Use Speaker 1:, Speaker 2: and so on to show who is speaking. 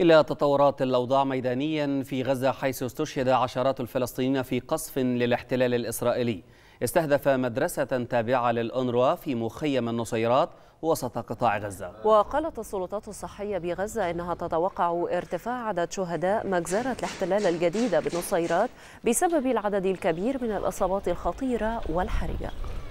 Speaker 1: إلى تطورات الأوضاع ميدانيا في غزة حيث استشهد عشرات الفلسطينيين في قصف للاحتلال الإسرائيلي استهدف مدرسة تابعة للأنروا في مخيم النصيرات وسط قطاع غزة
Speaker 2: وقالت السلطات الصحية بغزة أنها تتوقع ارتفاع عدد شهداء مجزرة الاحتلال الجديدة بالنصيرات بسبب العدد الكبير من الإصابات الخطيرة والحرجة